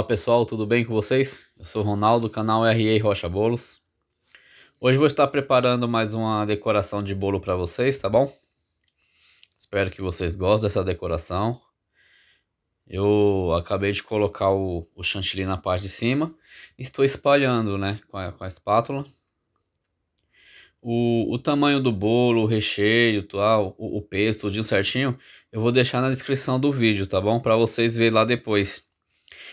Fala pessoal, tudo bem com vocês? Eu sou o Ronaldo, canal RA Rocha Bolos. Hoje vou estar preparando mais uma decoração de bolo para vocês, tá bom? Espero que vocês gostem dessa decoração. Eu acabei de colocar o, o chantilly na parte de cima. Estou espalhando, né, com a, com a espátula. O, o, tamanho do bolo, o recheio, tal, o, o tudo certinho, eu vou deixar na descrição do vídeo, tá bom? Para vocês verem lá depois.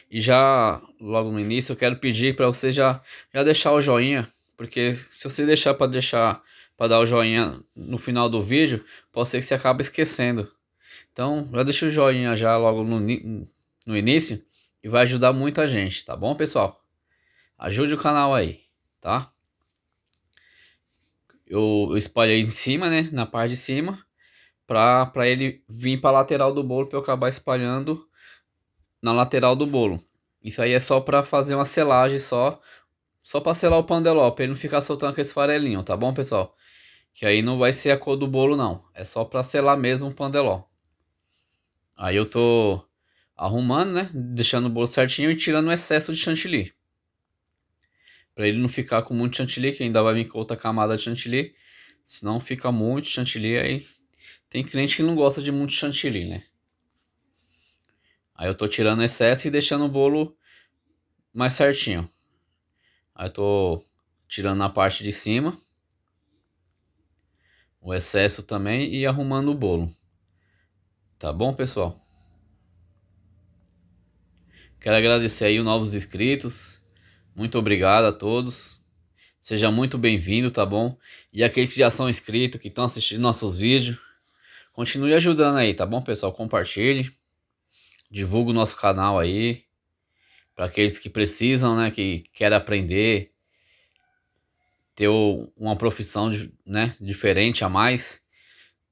E já logo no início eu quero pedir para você já, já deixar o joinha, porque se você deixar para deixar para dar o joinha no final do vídeo, pode ser que você acabe esquecendo. Então já deixa o joinha já logo no, no início e vai ajudar muita gente, tá bom pessoal? Ajude o canal aí, tá? Eu, eu espalhei em cima, né, na parte de cima, para ele vir para lateral do bolo para eu acabar espalhando na lateral do bolo. Isso aí é só para fazer uma selagem só, só para selar o pandeló, para ele não ficar soltando aquele farelinho, tá bom, pessoal? Que aí não vai ser a cor do bolo não, é só para selar mesmo o pandeló. Aí eu tô arrumando, né, deixando o bolo certinho e tirando o excesso de chantilly. Para ele não ficar com muito chantilly, que ainda vai vir com outra camada de chantilly. Senão fica muito chantilly aí. Tem cliente que não gosta de muito chantilly, né? Aí eu tô tirando o excesso e deixando o bolo mais certinho. Aí eu tô tirando na parte de cima o excesso também e arrumando o bolo. Tá bom, pessoal? Quero agradecer aí os novos inscritos. Muito obrigado a todos. Seja muito bem-vindo, tá bom? E aqueles que já são inscritos, que estão assistindo nossos vídeos, continue ajudando aí, tá bom, pessoal? Compartilhe divulga o nosso canal aí para aqueles que precisam, né, que querem aprender, ter uma profissão, né, diferente a mais,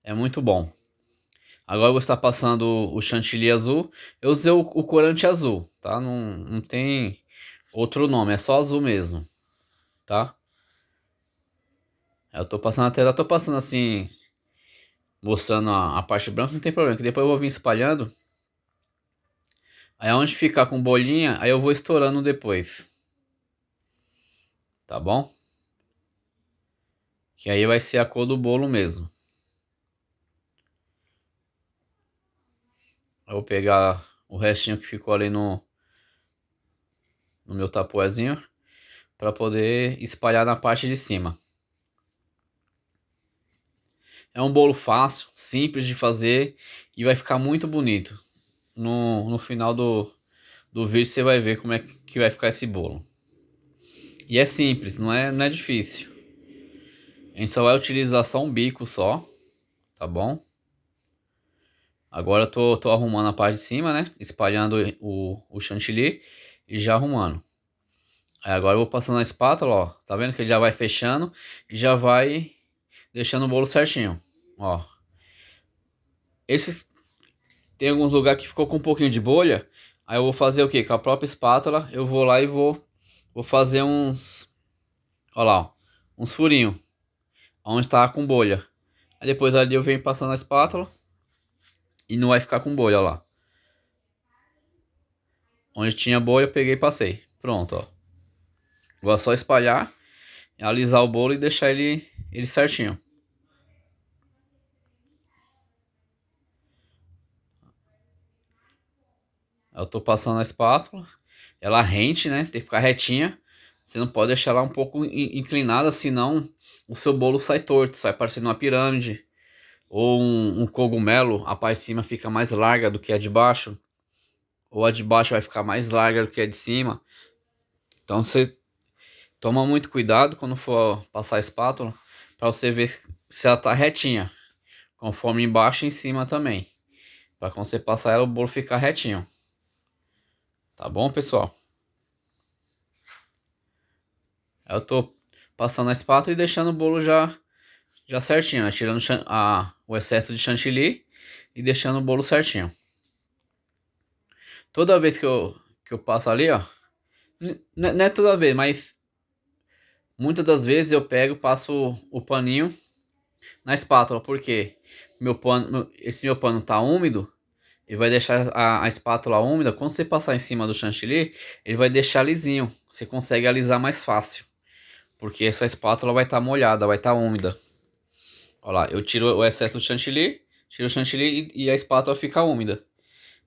é muito bom. Agora eu vou estar passando o chantilly azul. Eu usei o, o corante azul, tá? Não, não tem outro nome, é só azul mesmo, tá? Eu tô passando a tela, tô passando assim, mostrando a, a parte branca, não tem problema, que depois eu vou vir espalhando. Aí onde ficar com bolinha, aí eu vou estourando depois. Tá bom? Que aí vai ser a cor do bolo mesmo. Eu vou pegar o restinho que ficou ali no, no meu tapoezinho para poder espalhar na parte de cima. É um bolo fácil, simples de fazer e vai ficar muito bonito no, no final do, do vídeo você vai ver como é que vai ficar esse bolo. E é simples, não é, não é difícil. A gente só vai utilizar só um bico só, tá bom? Agora eu tô, tô arrumando a parte de cima, né? Espalhando o, o chantilly e já arrumando. Aí agora eu vou passando a espátula, ó. Tá vendo que ele já vai fechando e já vai deixando o bolo certinho, ó. Esses, tem alguns lugares que ficou com um pouquinho de bolha, aí eu vou fazer o que? Com a própria espátula, eu vou lá e vou, vou fazer uns, Olha lá, ó, uns furinhos, onde tá com bolha. Aí depois ali eu venho passando a espátula e não vai ficar com bolha, olha lá. Onde tinha bolha eu peguei e passei, pronto, ó. Agora é só espalhar, alisar o bolo e deixar ele, ele certinho. Eu tô passando a espátula, ela rente, né? Tem que ficar retinha. Você não pode deixar ela um pouco inclinada, senão o seu bolo sai torto, sai parecendo uma pirâmide. Ou um, um cogumelo, a parte de cima fica mais larga do que a de baixo. Ou a de baixo vai ficar mais larga do que a de cima. Então você toma muito cuidado quando for passar a espátula para você ver se ela tá retinha. Conforme embaixo e em cima também. Para quando você passar ela o bolo ficar retinho. Tá bom, pessoal? Eu tô passando a espátula e deixando o bolo já, já certinho, né? Tirando a, o excesso de chantilly e deixando o bolo certinho. Toda vez que eu, que eu passo ali, ó. Não é, toda vez, mas muitas das vezes eu pego, passo o, o paninho na espátula, porque meu pano, esse meu pano tá úmido, e vai deixar a, a, espátula úmida. Quando você passar em cima do chantilly, ele vai deixar lisinho. Você consegue alisar mais fácil. Porque essa espátula vai estar tá molhada, vai estar tá úmida. Olha lá, eu tiro o excesso do chantilly, tiro o chantilly e, e a espátula fica úmida.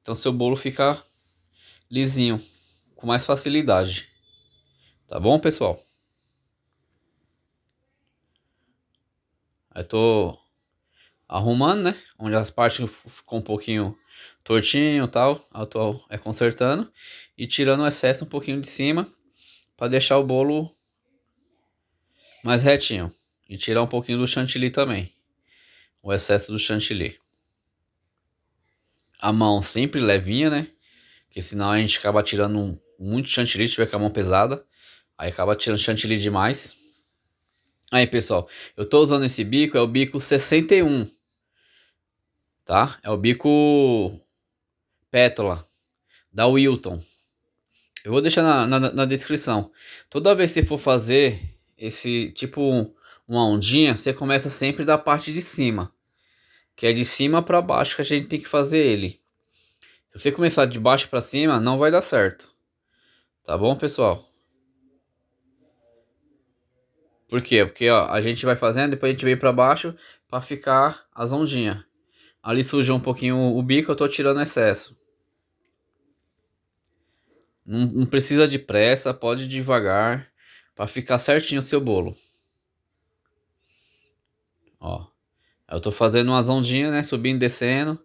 Então seu bolo fica lisinho, com mais facilidade. Tá bom, pessoal? Eu tô arrumando, né? Onde as partes ficou um pouquinho tortinho e tal, atual é consertando e tirando o excesso um pouquinho de cima para deixar o bolo mais retinho e tirar um pouquinho do chantilly também. O excesso do chantilly. A mão sempre levinha, né? Porque senão a gente acaba tirando muito chantilly, se tiver com a mão pesada, aí acaba tirando chantilly demais. Aí, pessoal, eu tô usando esse bico, é o bico 61 tá? É o bico pétala da Wilton. Eu vou deixar na, na, na, descrição. Toda vez que for fazer esse tipo uma ondinha, você começa sempre da parte de cima. Que é de cima para baixo que a gente tem que fazer ele. Se você começar de baixo para cima, não vai dar certo. Tá bom, pessoal? Por quê? Porque ó, a gente vai fazendo, depois a gente vem para baixo para ficar as ondinhas. Ali sujou um pouquinho o bico, eu estou tirando excesso. Não, não, precisa de pressa, pode devagar para ficar certinho o seu bolo. Ó, eu estou fazendo umas ondinhas, né? Subindo e descendo,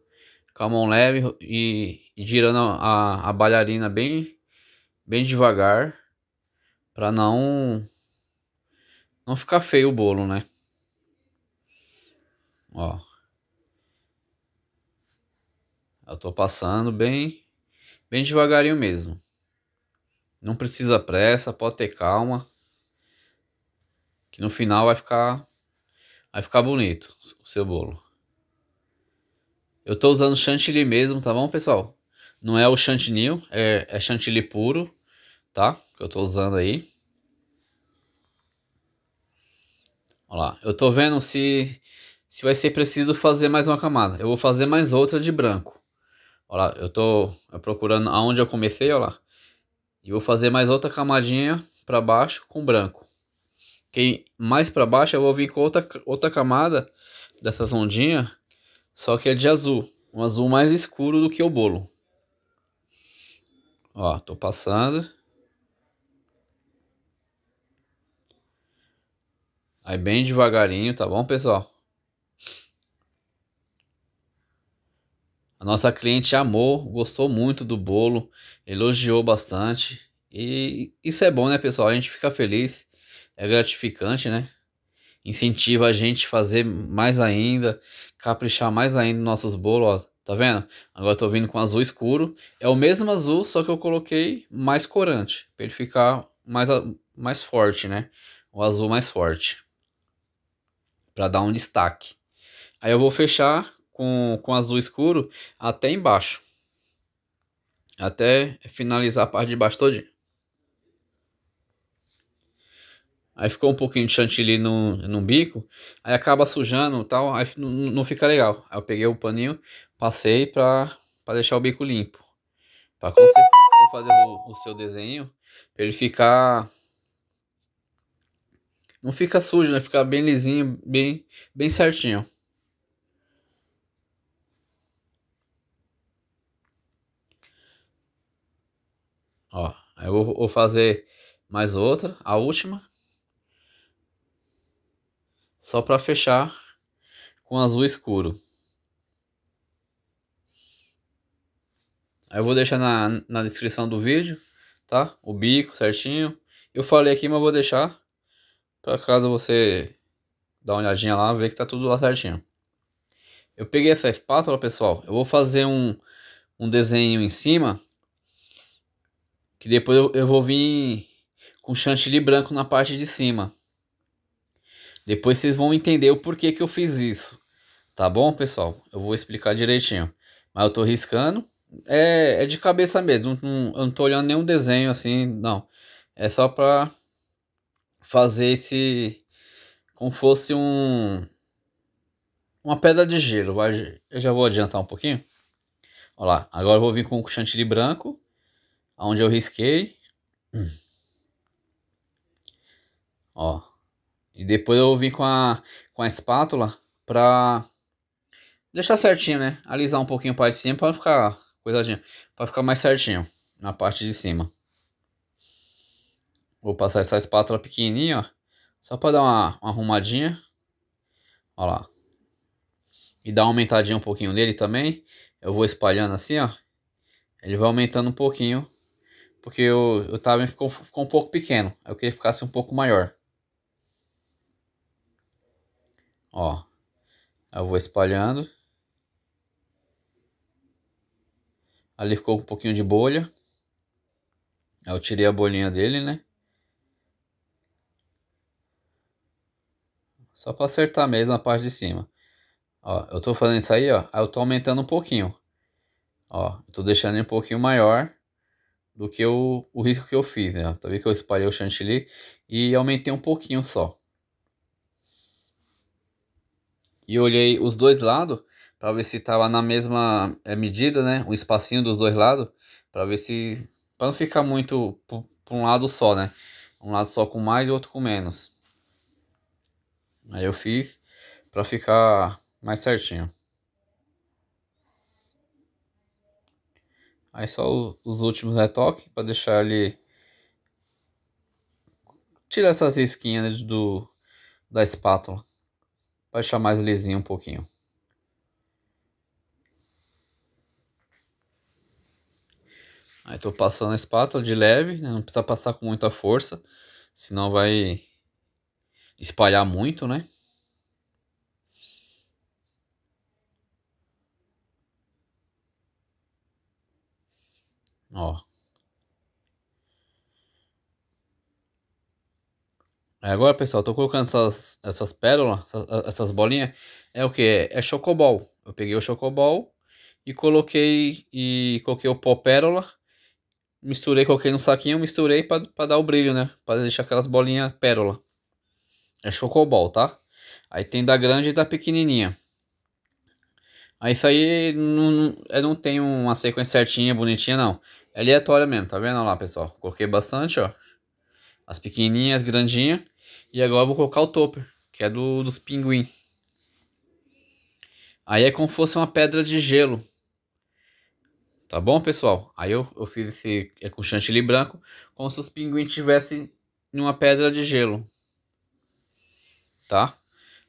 com a mão leve e, e girando a, a bailarina bem, bem devagar para não não ficar feio o bolo, né? Ó. Eu tô passando bem, bem devagarinho mesmo. Não precisa pressa, pode ter calma. Que no final vai ficar vai ficar bonito o seu bolo. Eu tô usando chantilly mesmo, tá bom, pessoal? Não é o chantilly, é, é chantilly puro, tá? Que eu tô usando aí. Olha lá, eu tô vendo se, se vai ser preciso fazer mais uma camada. Eu vou fazer mais outra de branco. Olha lá, eu tô procurando aonde eu comecei, olha lá. E vou fazer mais outra camadinha para baixo com branco. Quem mais para baixo eu vou vir com outra, outra camada dessas ondinhas, só que é de azul. Um azul mais escuro do que o bolo. Ó, tô passando. Aí bem devagarinho, tá bom, pessoal? A nossa cliente amou, gostou muito do bolo, elogiou bastante. E isso é bom, né, pessoal? A gente fica feliz, é gratificante, né? Incentiva a gente a fazer mais ainda, caprichar mais ainda nos nossos bolos, ó. Tá vendo? Agora tô vindo com azul escuro. É o mesmo azul, só que eu coloquei mais corante, para ele ficar mais, mais forte, né? O azul mais forte. para dar um destaque. Aí eu vou fechar com, com azul escuro até embaixo. Até finalizar a parte de baixo todinha. Aí ficou um pouquinho de chantilly no, no bico, aí acaba sujando e tal, aí não, fica legal. Aí eu peguei o paninho, passei pra, pra deixar o bico limpo. Pra quando você for fazer o, o seu desenho, pra ele ficar não fica sujo, né? Fica bem lisinho, bem, bem certinho. Ó, eu vou fazer mais outra, a última. Só para fechar com azul escuro. aí Eu vou deixar na, na descrição do vídeo, tá? O bico certinho. Eu falei aqui, mas vou deixar. Pra caso você dar uma olhadinha lá, ver que tá tudo lá certinho. Eu peguei essa espátula, pessoal. Eu vou fazer um, um desenho em cima que depois eu, eu vou vir com chantilly branco na parte de cima. Depois vocês vão entender o porquê que eu fiz isso. Tá bom, pessoal? Eu vou explicar direitinho. Mas eu tô riscando. É, é de cabeça mesmo. Não, não, eu não tô olhando nenhum desenho assim, não. É só pra fazer esse... Como fosse um... Uma pedra de gelo. Eu já vou adiantar um pouquinho. Olha lá. Agora eu vou vir com o chantilly branco. Onde eu risquei. Hum. Ó. E depois eu vim com a, com a espátula pra deixar certinho, né? Alisar um pouquinho a parte de cima pra ficar coisadinha Pra ficar mais certinho na parte de cima. Vou passar essa espátula pequenininha, ó. Só pra dar uma, uma arrumadinha. Ó lá. E dar uma aumentadinha um pouquinho nele também. Eu vou espalhando assim, ó. Ele vai aumentando um pouquinho porque o o tava, ficou, ficou um pouco pequeno. Eu queria que ficasse um pouco maior. Ó. Eu vou espalhando. Ali ficou um pouquinho de bolha. Eu tirei a bolinha dele, né? Só para acertar mesmo a parte de cima. Ó, eu tô fazendo isso aí, ó. Aí eu tô aumentando um pouquinho. Ó, eu tô deixando ele um pouquinho maior do que o o risco que eu fiz, né? Tá vendo que eu espalhei o chantilly e aumentei um pouquinho só. E olhei os dois lados para ver se tava na mesma eh, medida, né? Um espacinho dos dois lados para ver se para não ficar muito para um lado só, né? Um lado só com mais e outro com menos. Aí eu fiz para ficar mais certinho. Aí só o, os últimos retoques é para deixar ele tirar essas esquinhas do da espátula para deixar mais lisinho um pouquinho. Aí tô passando a espátula de leve, né? não precisa passar com muita força, senão vai espalhar muito, né? Ó. Agora, pessoal, tô colocando essas, essas pérolas, essas bolinhas. É o que? É chocobol. Eu peguei o chocobol e coloquei e coloquei o pó pérola. Misturei, coloquei no saquinho, misturei para dar o brilho, né? Para deixar aquelas bolinhas pérola. É chocobol, tá? Aí tem da grande e da pequenininha. Aí isso aí não, eu não tem uma sequência certinha, bonitinha, não. É aleatória mesmo, tá vendo Olha lá, pessoal? Coloquei bastante, ó. As pequenininhas, as grandinhas. E agora eu vou colocar o topper, que é do, dos pinguim. Aí é como se fosse uma pedra de gelo. Tá bom, pessoal? Aí eu, eu fiz esse é com chantilly branco, como se os pinguins em numa pedra de gelo. Tá?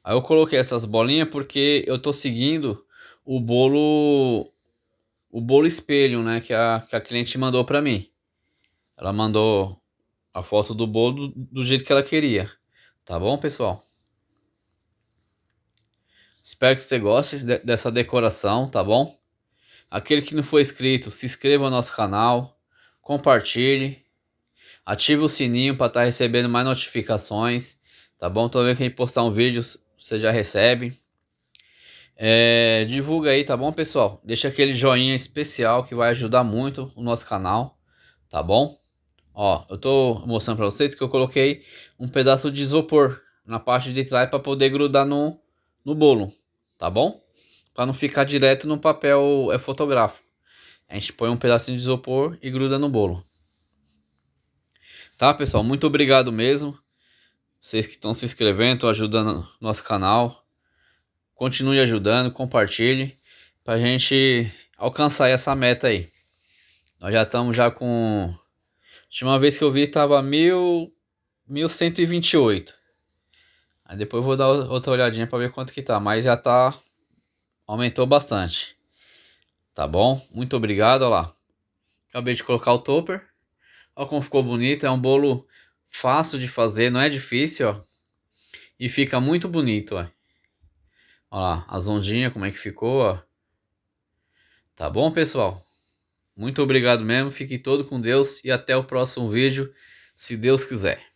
Aí eu coloquei essas bolinhas porque eu tô seguindo o bolo o bolo espelho, né, que a, que a cliente mandou para mim. Ela mandou a foto do bolo do, do jeito que ela queria. Tá bom, pessoal? Espero que você goste de, dessa decoração, tá bom? Aquele que não foi inscrito, se inscreva no nosso canal, compartilhe, ative o sininho para estar tá recebendo mais notificações, tá bom? Toda vez que a gente postar um vídeo, você já recebe. É, divulga aí, tá bom, pessoal? Deixa aquele joinha especial que vai ajudar muito o nosso canal, tá bom? Ó, eu tô mostrando pra vocês que eu coloquei um pedaço de isopor na parte de trás para poder grudar no, no bolo, tá bom? Para não ficar direto no papel é fotográfico. A gente põe um pedacinho de isopor e gruda no bolo. Tá, pessoal? Muito obrigado mesmo. Vocês que estão se inscrevendo, ajudando nosso canal continue ajudando, compartilhe para a gente alcançar essa meta aí. Nós já estamos já com. A última vez que eu vi estava 1128. Aí depois eu vou dar outra olhadinha para ver quanto que tá, mas já tá aumentou bastante. Tá bom? Muito obrigado, olha lá. Acabei de colocar o topper. Olha como ficou bonito, é um bolo fácil de fazer, não é difícil, ó. E fica muito bonito, ó. Olha lá, as ondinhas, como é que ficou, ó. Tá bom, pessoal? Muito obrigado mesmo, Fique todo com Deus e até o próximo vídeo, se Deus quiser.